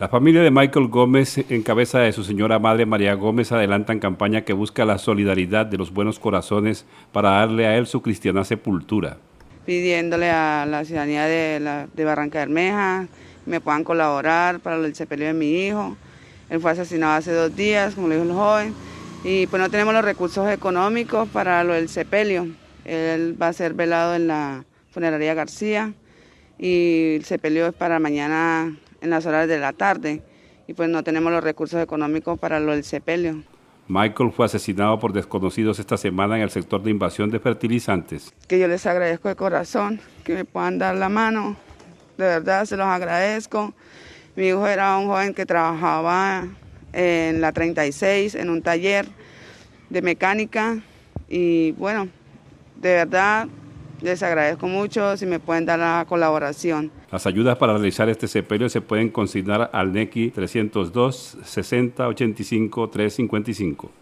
La familia de Michael Gómez, en cabeza de su señora madre María Gómez, en campaña que busca la solidaridad de los buenos corazones para darle a él su cristiana sepultura. Pidiéndole a la ciudadanía de, la, de Barranca Bermeja me puedan colaborar para el sepelio de mi hijo. Él fue asesinado hace dos días, como le dijo el joven, y pues no tenemos los recursos económicos para lo del sepelio. Él va a ser velado en la funeraria García y el sepelio es para mañana en las horas de la tarde y pues no tenemos los recursos económicos para lo del sepelio. Michael fue asesinado por desconocidos esta semana en el sector de invasión de fertilizantes. Que yo les agradezco de corazón, que me puedan dar la mano, de verdad se los agradezco. Mi hijo era un joven que trabajaba en la 36, en un taller de mecánica y bueno, de verdad les agradezco mucho si me pueden dar la colaboración. Las ayudas para realizar este sepelio se pueden consignar al NECI 302 85 355.